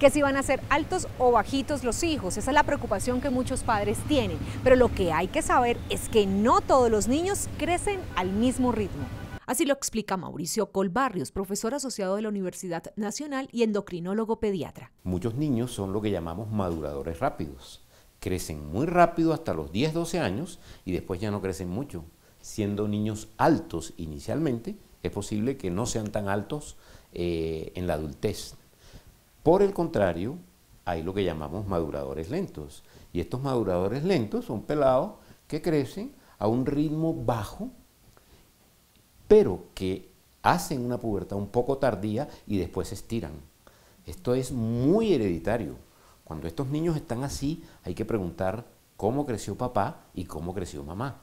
que si van a ser altos o bajitos los hijos. Esa es la preocupación que muchos padres tienen. Pero lo que hay que saber es que no todos los niños crecen al mismo ritmo. Así lo explica Mauricio Colbarrios, profesor asociado de la Universidad Nacional y endocrinólogo pediatra. Muchos niños son lo que llamamos maduradores rápidos. Crecen muy rápido hasta los 10, 12 años y después ya no crecen mucho. Siendo niños altos inicialmente, es posible que no sean tan altos eh, en la adultez. Por el contrario, hay lo que llamamos maduradores lentos. Y estos maduradores lentos son pelados que crecen a un ritmo bajo, pero que hacen una pubertad un poco tardía y después se estiran. Esto es muy hereditario. Cuando estos niños están así, hay que preguntar cómo creció papá y cómo creció mamá.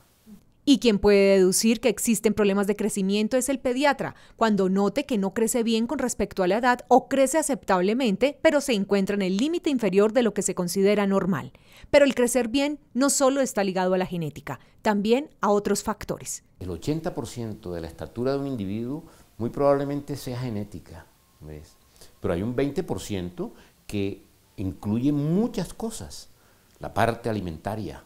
Y quien puede deducir que existen problemas de crecimiento es el pediatra, cuando note que no crece bien con respecto a la edad o crece aceptablemente, pero se encuentra en el límite inferior de lo que se considera normal. Pero el crecer bien no solo está ligado a la genética, también a otros factores. El 80% de la estatura de un individuo muy probablemente sea genética, ¿ves? pero hay un 20% que incluye muchas cosas. La parte alimentaria.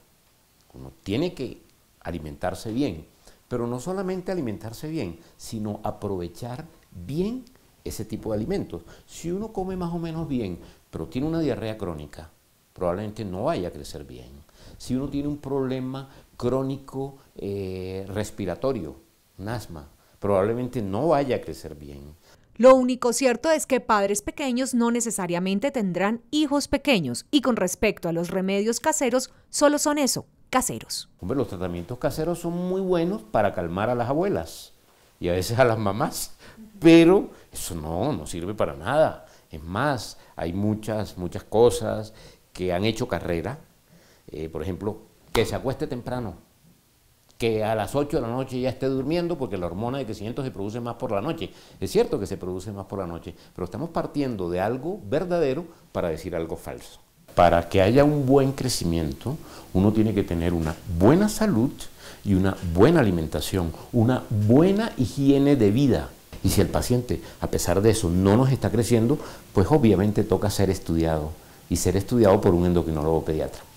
tiene que alimentarse bien, pero no solamente alimentarse bien, sino aprovechar bien ese tipo de alimentos. Si uno come más o menos bien, pero tiene una diarrea crónica, probablemente no vaya a crecer bien. Si uno tiene un problema crónico eh, respiratorio, un asma, probablemente no vaya a crecer bien. Lo único cierto es que padres pequeños no necesariamente tendrán hijos pequeños y con respecto a los remedios caseros solo son eso, caseros. Hombre, los tratamientos caseros son muy buenos para calmar a las abuelas y a veces a las mamás, pero eso no, no sirve para nada. Es más, hay muchas, muchas cosas que han hecho carrera. Eh, por ejemplo, que se acueste temprano, que a las 8 de la noche ya esté durmiendo porque la hormona de crecimiento se produce más por la noche. Es cierto que se produce más por la noche, pero estamos partiendo de algo verdadero para decir algo falso para que haya un buen crecimiento, uno tiene que tener una buena salud y una buena alimentación, una buena higiene de vida. Y si el paciente, a pesar de eso, no nos está creciendo, pues obviamente toca ser estudiado y ser estudiado por un endocrinólogo pediatra.